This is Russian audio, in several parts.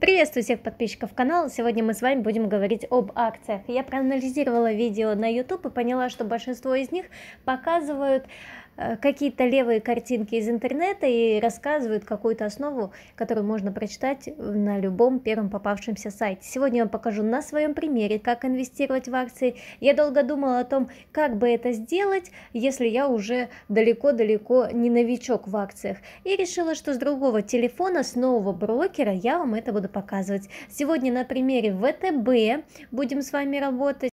Приветствую всех подписчиков канала. Сегодня мы с вами будем говорить об акциях. Я проанализировала видео на YouTube и поняла, что большинство из них показывают Э, какие-то левые картинки из интернета и рассказывают какую-то основу, которую можно прочитать на любом первом попавшемся сайте. Сегодня я вам покажу на своем примере, как инвестировать в акции. Я долго думала о том, как бы это сделать, если я уже далеко-далеко не новичок в акциях. И решила, что с другого телефона, с нового брокера я вам это буду показывать. Сегодня на примере ВТБ будем с вами работать.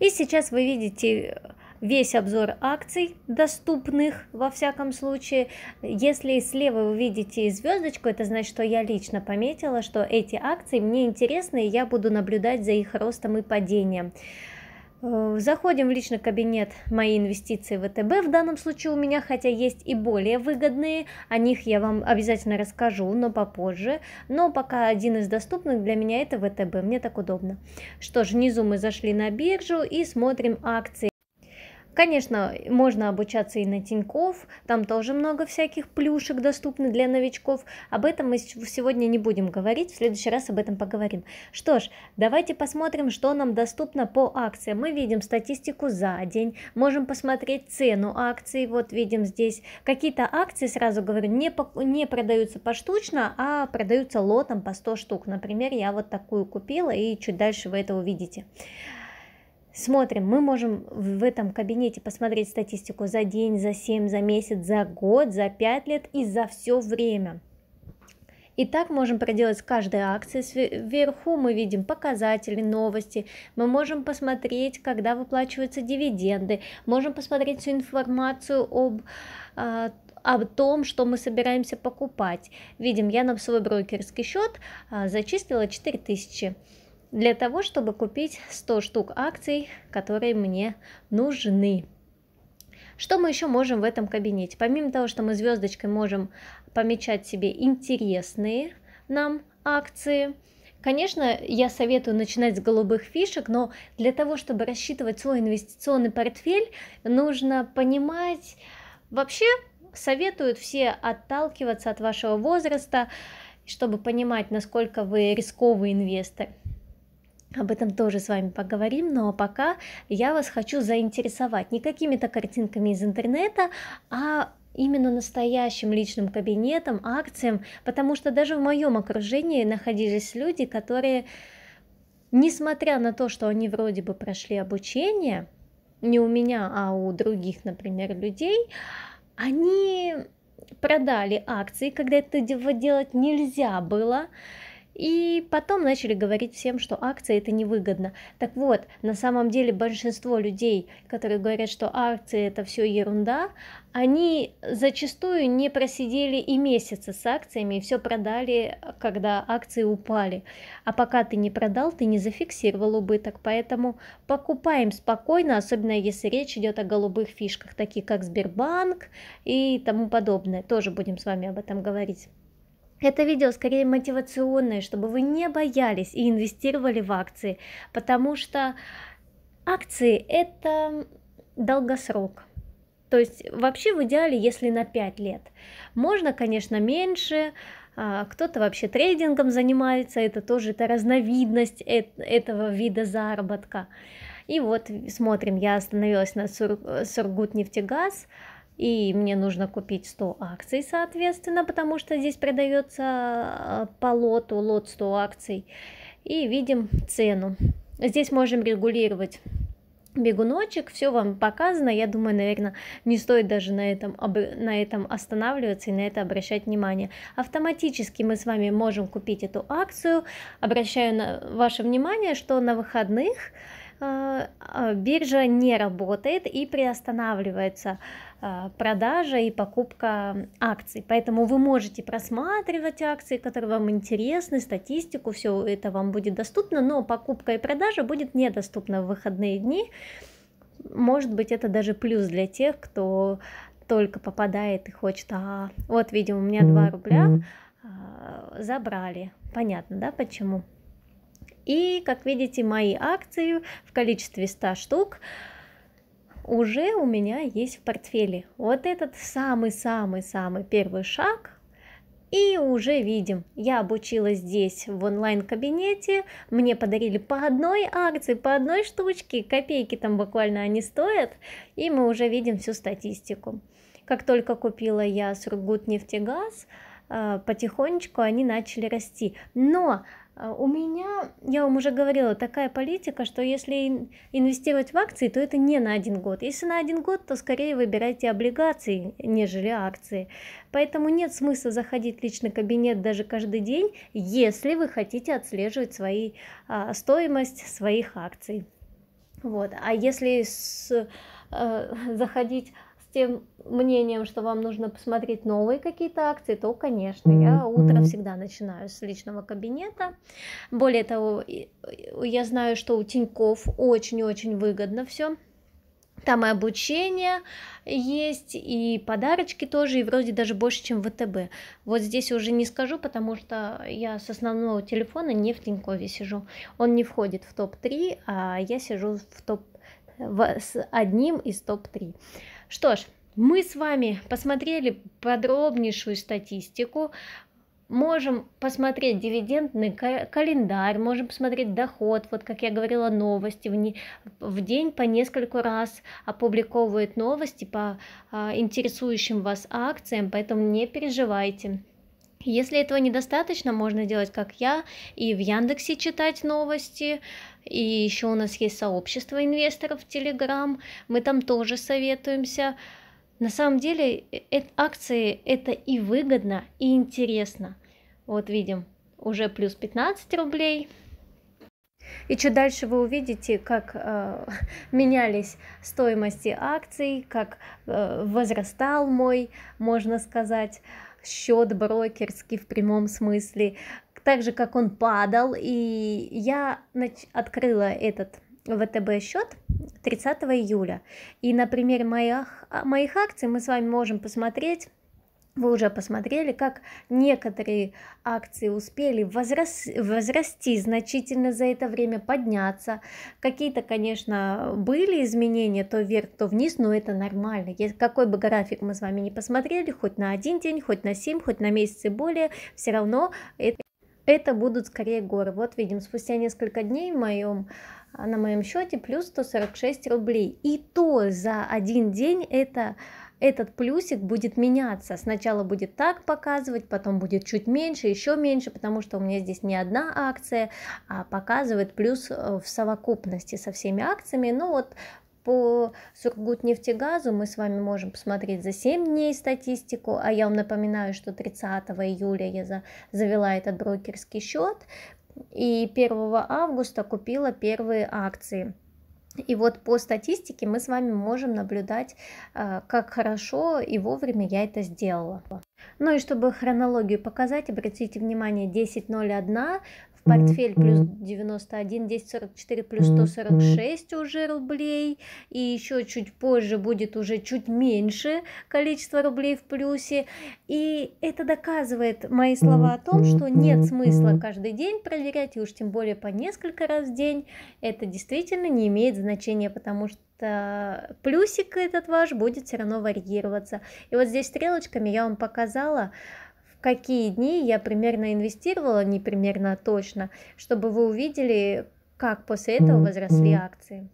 И сейчас вы видите весь обзор акций доступных, во всяком случае. Если слева вы видите звездочку, это значит, что я лично пометила, что эти акции мне интересны, и я буду наблюдать за их ростом и падением. Э, заходим в личный кабинет «Мои инвестиции ВТБ» в данном случае у меня, хотя есть и более выгодные, о них я вам обязательно расскажу, но попозже. Но пока один из доступных для меня это ВТБ, мне так удобно. Что ж, внизу мы зашли на биржу и смотрим акции. Конечно, можно обучаться и на Тиньков, там тоже много всяких плюшек доступны для новичков. Об этом мы сегодня не будем говорить, в следующий раз об этом поговорим. Что ж, давайте посмотрим, что нам доступно по акциям. Мы видим статистику за день, можем посмотреть цену акций, вот видим здесь какие-то акции, сразу говорю, не, по, не продаются поштучно, а продаются лотом по 100 штук. Например, я вот такую купила и чуть дальше вы это увидите смотрим, мы можем в этом кабинете посмотреть статистику за день, за 7, за месяц, за год, за 5 лет и за все время. И так можем проделать с каждой акцией. Сверху мы видим показатели, новости. Мы можем посмотреть, когда выплачиваются дивиденды. Можем посмотреть всю информацию об а, о том, что мы собираемся покупать. Видим, я на свой брокерский счет а, зачислила 4000 для того, чтобы купить 100 штук акций, которые мне нужны. Что мы еще можем в этом кабинете? Помимо того, что мы звездочкой можем помечать себе интересные нам акции, Конечно, я советую начинать с голубых фишек, но для того, чтобы рассчитывать свой инвестиционный портфель, нужно понимать, вообще советуют все отталкиваться от вашего возраста, чтобы понимать, насколько вы рисковый инвестор об этом тоже с вами поговорим, но пока я вас хочу заинтересовать не какими-то картинками из интернета, а именно настоящим личным кабинетом, акциям, потому что даже в моем окружении находились люди, которые, несмотря на то, что они вроде бы прошли обучение, не у меня, а у других, например, людей, они продали акции, когда это делать нельзя было, и потом начали говорить всем, что акции это невыгодно. Так вот, на самом деле большинство людей, которые говорят, что акции это все ерунда, они зачастую не просидели и месяца с акциями, и все продали, когда акции упали. А пока ты не продал, ты не зафиксировал убыток. Поэтому покупаем спокойно, особенно если речь идет о голубых фишках, таких как Сбербанк и тому подобное. Тоже будем с вами об этом говорить. Это видео скорее мотивационное, чтобы вы не боялись и инвестировали в акции, потому что акции это долгосрок. То есть вообще в идеале, если на 5 лет. Можно, конечно, меньше, а, кто-то вообще трейдингом занимается, это тоже это разновидность этого вида заработка. И вот смотрим, я остановилась на Сургутнефтегаз, нефтегаз и мне нужно купить 100 акций, соответственно, потому что здесь продается а, по лоту, лот 100 акций, и видим цену. Здесь можем регулировать бегуночек, все вам показано, я думаю, наверное, не стоит даже на этом, об... на этом останавливаться и на это обращать внимание. Автоматически мы с вами можем купить эту акцию, обращаю на ваше внимание, что на выходных Э, э, биржа не работает и приостанавливается э, продажа и покупка акций. Поэтому вы можете просматривать акции, которые вам интересны, статистику, все это вам будет доступно, но покупка и продажа будет недоступна в выходные дни. Может быть, это даже плюс для тех, кто только попадает и хочет, а вот видимо у меня 2 рубля, а, забрали. Понятно, да, почему? И, как видите, мои акции в количестве 100 штук уже у меня есть в портфеле. Вот этот самый-самый-самый первый шаг. И уже видим, я обучилась здесь в онлайн-кабинете, мне подарили по одной акции, по одной штучке, копейки там буквально они стоят, и мы уже видим всю статистику. Как только купила я Сургутнефтегаз, э, потихонечку они начали расти. Но а, у меня, я вам уже говорила, такая политика, что если инвестировать в акции, то это не на один год. Если на один год, то скорее выбирайте облигации, нежели акции. Поэтому нет смысла заходить в личный кабинет даже каждый день, если вы хотите отслеживать свои, а, стоимость своих акций. Вот. А если с, э, заходить тем мнением, что вам нужно посмотреть новые какие-то акции, то, конечно, я утро всегда начинаю с личного кабинета. Более того, я знаю, что у Тиньков очень-очень выгодно все. Там и обучение есть, и подарочки тоже, и вроде даже больше, чем ВТБ. Вот здесь уже не скажу, потому что я с основного телефона не в Тинькове сижу. Он не входит в топ-3, а я сижу в топ в, с одним из топ-3. Что ж, мы с вами посмотрели подробнейшую статистику, можем посмотреть дивидендный календарь, можем посмотреть доход, вот как я говорила, новости, в, не, в день по несколько раз опубликовывают новости по а, интересующим вас акциям, поэтому не переживайте. Если этого недостаточно, можно делать как я, и в Яндексе читать новости, и еще у нас есть сообщество инвесторов в Телеграм, мы там тоже советуемся. На самом деле э, э, акции это и выгодно, и интересно. Вот видим, уже плюс 15 рублей. И что дальше вы увидите, как э, менялись стоимости акций, как э, возрастал мой, можно сказать, счет брокерский в прямом смысле, так же как он падал, и я нач- открыла этот ВТБ счет 30 июля. И на примере моих, моих акций мы с вами можем посмотреть, вы уже посмотрели, как некоторые акции успели возрас... возрасти значительно за это время, подняться. Какие-то, конечно, были изменения то вверх, то вниз, но это нормально. Если какой бы график мы с вами не посмотрели, хоть на один день, хоть на семь, хоть на месяц и более, все равно это, это будут скорее горы. Вот видим, спустя несколько дней в моем на моем счете плюс 146 рублей. И то за один день это этот плюсик будет меняться. Сначала будет так показывать, потом будет чуть меньше, еще меньше, потому что у меня здесь не одна акция, а показывает плюс э, в совокупности со всеми акциями. Ну вот по Сургутнефтегазу мы с вами можем посмотреть за 7 дней статистику, а я вам напоминаю, что 30 июля я за, завела этот брокерский счет и 1 августа купила первые акции. И вот по статистике мы с вами можем наблюдать, а, как хорошо и вовремя я это сделала. Ну и чтобы хронологию показать, обратите внимание, 10.01 портфель плюс 91, 1044 плюс 146 уже рублей, и еще чуть позже будет уже чуть меньше количество рублей в плюсе. И это доказывает мои слова о том, что нет смысла каждый день проверять, и уж тем более по несколько раз в день. Это действительно не имеет значения, потому что плюсик этот ваш будет все равно варьироваться. И вот здесь стрелочками я вам показала, какие дни я примерно инвестировала, не примерно, а точно, чтобы вы увидели, как после этого возросли акции.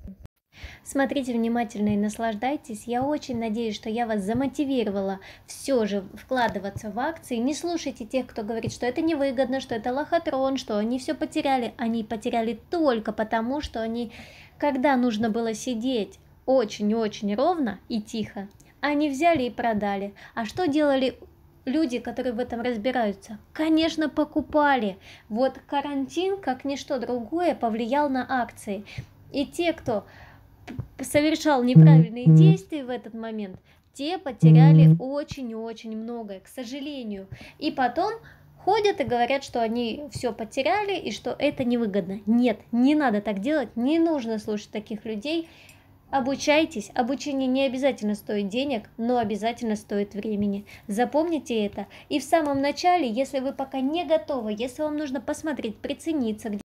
Смотрите внимательно и наслаждайтесь. Я очень надеюсь, что я вас замотивировала все же вкладываться в акции. Не слушайте тех, кто говорит, что это невыгодно, что это лохотрон, что они все потеряли. Они потеряли только потому, что они, когда нужно было сидеть очень-очень ровно и тихо, они взяли и продали. А что делали люди, которые в этом разбираются, конечно, покупали. Вот карантин, как ничто другое, повлиял на акции. И те, кто совершал неправильные действия в этот момент, те потеряли очень-очень многое, к сожалению. И потом ходят и говорят, что они все потеряли и что это невыгодно. Нет, не надо так делать, не нужно слушать таких людей. Обучайтесь, обучение не обязательно стоит денег, но обязательно стоит времени. Запомните это. И в самом начале, если вы пока не готовы, если вам нужно посмотреть, прицениться, где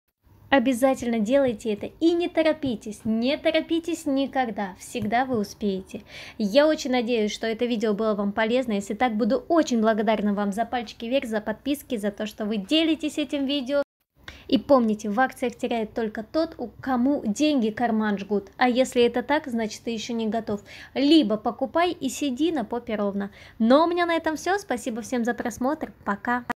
Обязательно делайте это и не торопитесь, не торопитесь никогда, всегда вы успеете. Я очень надеюсь, что это видео было вам полезно, если так, буду очень благодарна вам за пальчики вверх, за подписки, за то, что вы делитесь этим видео. И помните, в акциях теряет только тот, у кому деньги карман жгут. А если это так, значит ты еще не готов. Либо покупай и сиди на попе ровно. Но ну, а у меня на этом все. Спасибо всем за просмотр. Пока.